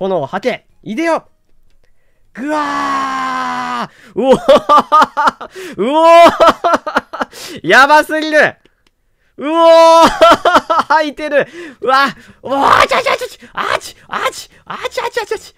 炎を果て、いでよぐわーうおーうおーやばすぎるうおー吐いてるうわうおーあちゃちゃちゃちあちあちあちあちあちあち